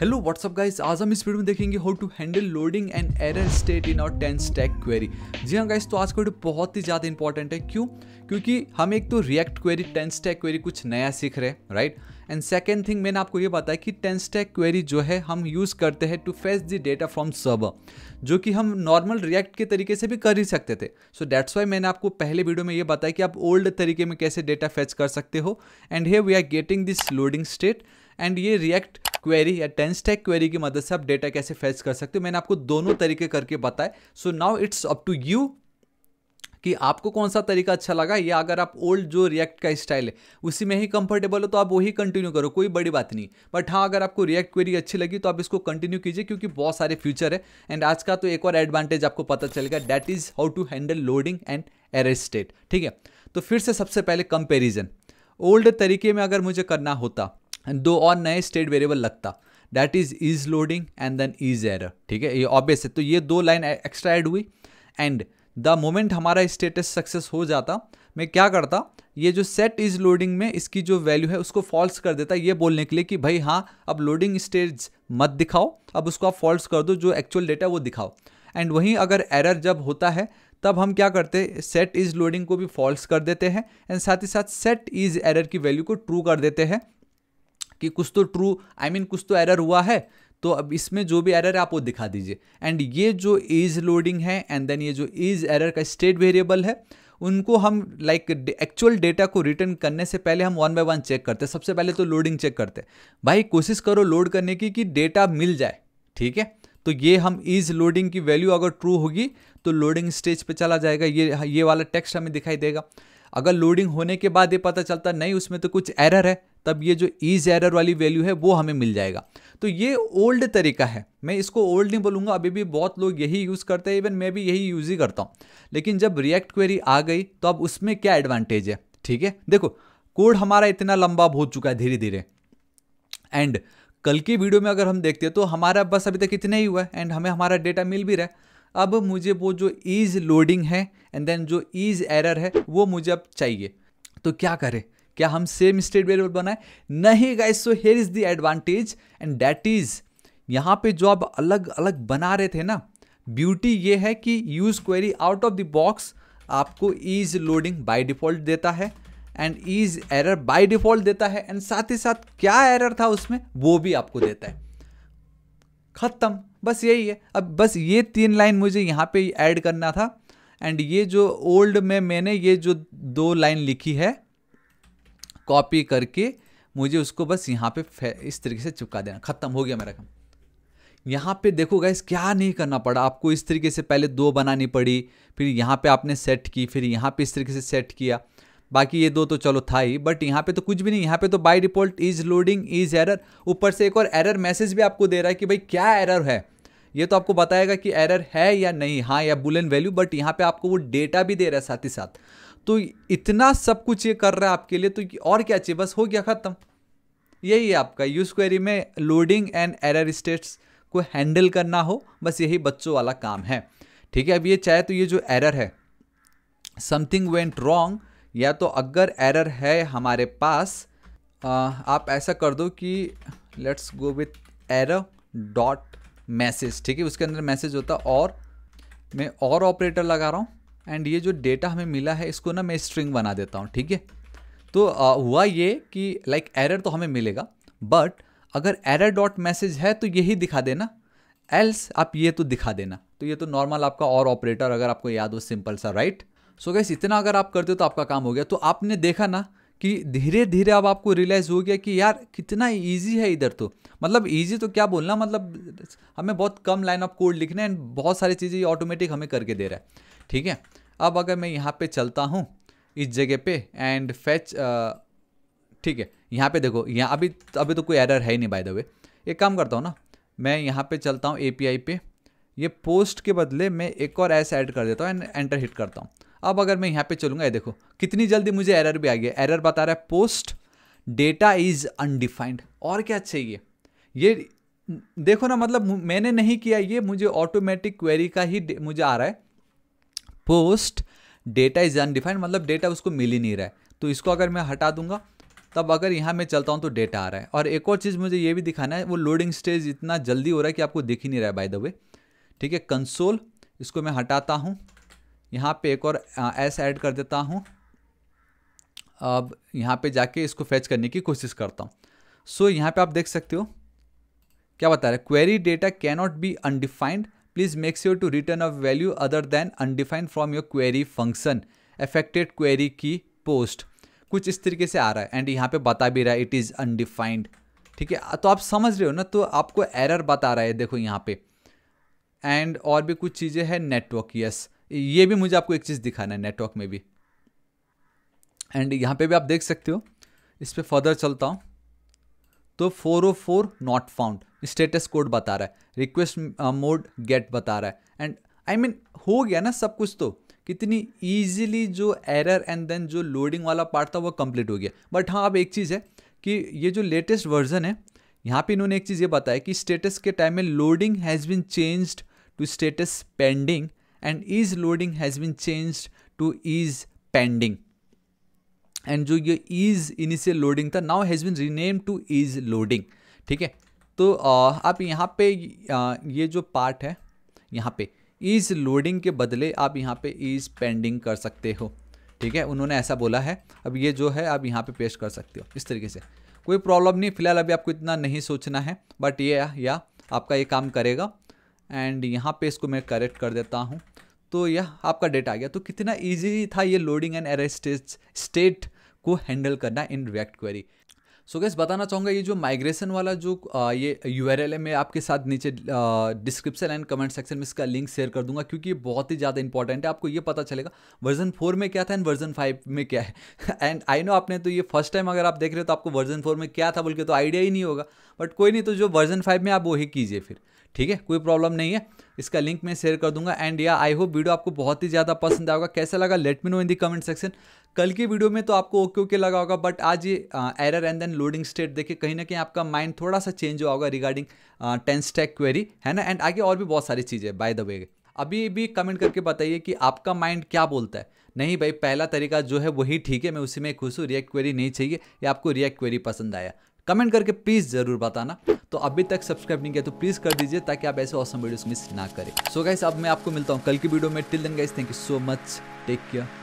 hello what's up guys आज हम इस वीडियो में देखेंगे how to handle loading and error state in our TanStack query जी हाँ गाइस तो आज का वीडियो बहुत ही ज़्यादा इंपॉर्टेंट है क्यों क्योंकि हम एक तो React query TanStack query कुछ नया सीख रहे हैं राइट एंड सेकेंड थिंग मैंने आपको ये बताया कि टेंस टैक क्वेरी जो है हम यूज़ करते हैं to fetch the data from server जो कि हम नॉर्मल रिएक्ट के तरीके से भी कर ही सकते थे सो दैट्स वाई मैंने आपको पहले वीडियो में ये बताया कि आप ओल्ड तरीके में कैसे डेटा फेच कर सकते हो and hey we are getting this loading state and ये रिएक्ट क्वेरी या स्टैक क्वेरी की मदद से आप डेटा कैसे फेच कर सकते हो मैंने आपको दोनों तरीके करके बताए so now it's up to you कि आपको कौन सा तरीका अच्छा लगा या अगर आप ओल्ड जो रिएक्ट का स्टाइल है उसी में ही कंफर्टेबल हो तो आप वही कंटिन्यू करो कोई बड़ी बात नहीं बट हाँ अगर आपको रिएक्ट क्वेरी अच्छी लगी तो आप इसको कंटिन्यू कीजिए क्योंकि बहुत सारे फ्यूचर है एंड आज का तो एक और एडवांटेज आपको पता चलेगा that is how to handle loading and error state ठीक है तो फिर से सबसे पहले कंपेरिजन ओल्ड तरीके में अगर मुझे करना होता दो और नए स्टेट वेरिएबल लगता that is is loading and then is error ठीक है ये ऑब्वियस है तो ये दो लाइन एक्स्ट्रा ऐड हुई एंड द मोमेंट हमारा स्टेटस सक्सेस हो जाता मैं क्या करता ये जो सेट इज लोडिंग में इसकी जो वैल्यू है उसको फॉल्स कर देता ये बोलने के लिए कि भाई हाँ अब लोडिंग स्टेज मत दिखाओ अब उसको आप फॉल्स कर दो जो एक्चुअल डेटा वो दिखाओ एंड वहीं अगर एरर जब होता है तब हम क्या करते सेट इज लोडिंग को भी फॉल्स कर देते हैं एंड साथ ही साथ सेट इज एरर की वैल्यू को ट्रू कर देते हैं कि कुछ तो ट्रू आई मीन कुछ तो एरर हुआ है तो अब इसमें जो भी एरर है आप वो दिखा दीजिए एंड ये जो इज लोडिंग है एंड देन ये जो इज एरर का स्टेट वेरिएबल है उनको हम लाइक एक्चुअल डेटा को रिटर्न करने से पहले हम वन बाय वन चेक करते हैं सबसे पहले तो लोडिंग चेक करते हैं भाई कोशिश करो लोड करने की कि डेटा मिल जाए ठीक है तो ये हम इज लोडिंग की वैल्यू अगर ट्रू होगी तो लोडिंग स्टेज पे चला जाएगा ये ये वाला टेक्स्ट हमें दिखाई देगा अगर लोडिंग होने के बाद ये पता चलता नहीं उसमें तो कुछ एरर है तब ये जो ईज एरर वाली वैल्यू है वो हमें मिल जाएगा तो ये ओल्ड तरीका है मैं इसको ओल्ड नहीं बोलूँगा अभी भी बहुत लोग यही यूज़ करते हैं इवन मैं भी यही यूज़ ही करता हूँ लेकिन जब रिएक्ट क्वेरी आ गई तो अब उसमें क्या एडवांटेज है ठीक है देखो कोड हमारा इतना लंबा हो चुका है धीरे धीरे एंड कल की वीडियो में अगर हम देखते हैं तो हमारा बस अभी तक इतना ही हुआ है एंड हमें हमारा डेटा मिल भी रहा है अब मुझे वो जो ईज लोडिंग है एंड देन जो ईज एरर है वो मुझे अब चाहिए तो क्या करें क्या हम सेम स्टेट वेरिएबल बनाए नहीं guys so here is the advantage and that is यहाँ पे जो आप अलग अलग बना रहे थे ना ब्यूटी ये है कि use query out of the box आपको ईज लोडिंग बाई डिफॉल्ट देता है and is error by default देता है एंड साथ ही साथ क्या एरर था उसमें वो भी आपको देता है ख़त्म बस यही है अब बस ये तीन लाइन मुझे यहाँ पे ऐड करना था एंड ये जो ओल्ड में मैंने ये जो दो लाइन लिखी है कॉपी करके मुझे उसको बस यहाँ पे इस तरीके से चिपका देना ख़त्म हो गया मेरा काम यहाँ पे देखो गैस क्या नहीं करना पड़ा आपको इस तरीके से पहले दो बनानी पड़ी फिर यहाँ पे आपने सेट की फिर यहाँ पे इस तरीके से सेट किया बाकी ये दो तो चलो था ही बट यहाँ पे तो कुछ भी नहीं यहाँ पे तो by default is loading is error ऊपर से एक और एरर मैसेज भी आपको दे रहा है कि भाई क्या एरर है ये तो आपको बताएगा कि एरर है या नहीं हाँ या बुलेन वैल्यू बट यहाँ पे आपको वो डेटा भी दे रहा है साथ ही साथ तो इतना सब कुछ ये कर रहा है आपके लिए तो और क्या चाहिए बस हो गया ख़त्म यही है आपका यूज क्वेरी में लोडिंग एंड एरर स्टेट्स को हैंडल करना हो बस यही बच्चों वाला काम है ठीक है अब ये चाहे तो ये जो एरर है समथिंग वेंट रॉन्ग या तो अगर एरर है हमारे पास आ, आप ऐसा कर दो कि let's go with error dot message ठीक है उसके अंदर मैसेज होता और मैं और ऑपरेटर लगा रहा हूँ एंड ये जो डेटा हमें मिला है इसको ना मैं स्ट्रिंग बना देता हूँ ठीक है तो आ, हुआ ये कि लाइक like, एरर तो हमें मिलेगा बट अगर एरर डॉट मैसेज है तो यही दिखा देना एल्स आप ये तो दिखा देना तो ये तो नॉर्मल आपका और ऑपरेटर अगर आपको याद हो सिंपल सा राइट सो गैस इतना अगर आप करते हो तो आपका काम हो गया तो आपने देखा ना कि धीरे धीरे अब आपको रियलाइज़ हो गया कि यार कितना इजी है इधर तो मतलब इजी तो क्या बोलना मतलब हमें बहुत कम लाइन ऑफ कोड लिखना है एंड बहुत सारी चीज़ें ऑटोमेटिक हमें करके दे रहा है ठीक है अब अगर मैं यहाँ पे चलता हूँ इस जगह पे एंड फैच ठीक है यहाँ पे देखो यहाँ अभी अभी तो कोई एरर है ही नहीं बाय द वे एक काम करता हूँ ना मैं यहाँ पे चलता हूँ ए पे ये पोस्ट के बदले मैं एक और ऐसा ऐड कर देता हूँ एंड एंटर हिट करता हूँ अब अगर मैं यहाँ पे चलूँगा ये देखो कितनी जल्दी मुझे एरर भी आ गया एरर बता रहा है पोस्ट डेटा इज़ अनडिफाइंड और क्या चाहिए ये देखो ना मतलब मैंने नहीं किया ये मुझे ऑटोमेटिक क्वेरी का ही मुझे आ रहा है पोस्ट डेटा इज अनडिफाइंड मतलब डेटा उसको मिल ही नहीं रहा है तो इसको अगर मैं हटा दूंगा तब अगर यहाँ मैं चलता हूँ तो डेटा आ रहा है और एक और चीज़ मुझे ये भी दिखाना है वो लोडिंग स्टेज इतना जल्दी हो रहा है कि आपको दिख ही नहीं रहा है बाय द वे ठीक है कंसोल इसको मैं हटाता हूँ यहाँ पे एक और एस ऐड कर देता हूँ अब यहाँ पे जाके इसको फैच करने की कोशिश करता हूँ सो so, यहाँ पे आप देख सकते हो क्या बता रहे query data cannot be undefined please make sure to return a value other than undefined from your query function affected query की पोस्ट कुछ इस तरीके से आ रहा है एंड यहाँ पे बता भी रहा है इट इज़ अनडिफाइंड ठीक है तो आप समझ रहे हो ना तो आपको एरर बता रहा है देखो यहाँ पे एंड और भी कुछ चीज़ें हैं नेटवर्क यस ये भी मुझे आपको एक चीज़ दिखाना है नेटवर्क में भी एंड यहाँ पे भी आप देख सकते हो इस पर फर्दर चलता हूँ तो four O four not found status code बता रहा है रिक्वेस्ट मोड गेट बता रहा है एंड आई मीन हो गया ना सब कुछ तो कितनी ईजिली जो एरर एंड देन जो लोडिंग वाला पार्ट था वो कंप्लीट हो गया बट हाँ अब एक चीज़ है कि ये जो लेटेस्ट वर्जन है यहाँ पे इन्होंने एक चीज़ ये बताया कि स्टेटस के टाइम में loading has been changed to status pending and is loading has been changed to is pending and जो ये इज इनिशियल लोडिंग था now has been rename to is loading ठीक है तो आप यहाँ पे ये जो पार्ट है यहाँ पे इज लोडिंग के बदले आप यहाँ पे इज पेंडिंग कर सकते हो ठीक है उन्होंने ऐसा बोला है अब ये जो है आप यहाँ पे पेश कर सकते हो इस तरीके से कोई प्रॉब्लम नहीं फिलहाल अभी आपको इतना नहीं सोचना है बट ये या आपका ये काम करेगा एंड यहाँ पे इसको मैं करेक्ट कर देता हूँ तो यह आपका डेटा आ गया तो कितना इजी था ये लोडिंग एंड एरे स्टेट को हैंडल करना in React query so guys बताना चाहूँगा ये जो माइग्रेशन वाला जो आ, ये यू है मैं आपके साथ नीचे डिस्क्रिप्शन एंड कमेंट सेक्शन में इसका लिंक शेयर कर दूंगा क्योंकि ये बहुत ही ज़्यादा इंपॉर्टेंट है आपको ये पता चलेगा वर्जन फोर में क्या था एंड वर्जन फाइव में क्या है एंड आई नो आपने तो ये फर्स्ट टाइम अगर आप देख रहे हो तो आपको वर्जन फोर में क्या था बोल के तो आइडिया ही नहीं होगा बट कोई नहीं तो जो वर्जन फाइव में आप वही कीजिए फिर ठीक है कोई प्रॉब्लम नहीं है इसका लिंक मैं शेयर कर दूंगा एंड या आई होप वीडियो आपको बहुत ही ज़्यादा पसंद आएगा कैसा लगा let me know in the comment section कल की वीडियो में तो आपको ओके ओके लगा होगा बट आज ये error and then loading state देखिए कहीं ना कहीं आपका माइंड थोड़ा सा चेंज हुआ होगा रिगार्डिंग टेंस स्टैक क्वेरी है ना एंड आगे और भी बहुत सारी चीज़ें बाय द वे अभी भी कमेंट करके बताइए कि आपका माइंड क्या बोलता है नहीं भाई पहला तरीका जो है वही ठीक है मैं उसी में खुश हूँ रिएक्ट क्वेरी नहीं चाहिए या आपको रिएक्ट क्वेरी पसंद आया कमेंट करके प्लीज़ ज़रूर बताना तो अभी तक सब्सक्राइब नहीं किया तो प्लीज़ कर दीजिए ताकि आप ऐसे ऑसम वीडियोस मिस ना करें सो so गाइस अब मैं आपको मिलता हूँ कल की वीडियो में till then guys thank you so much take care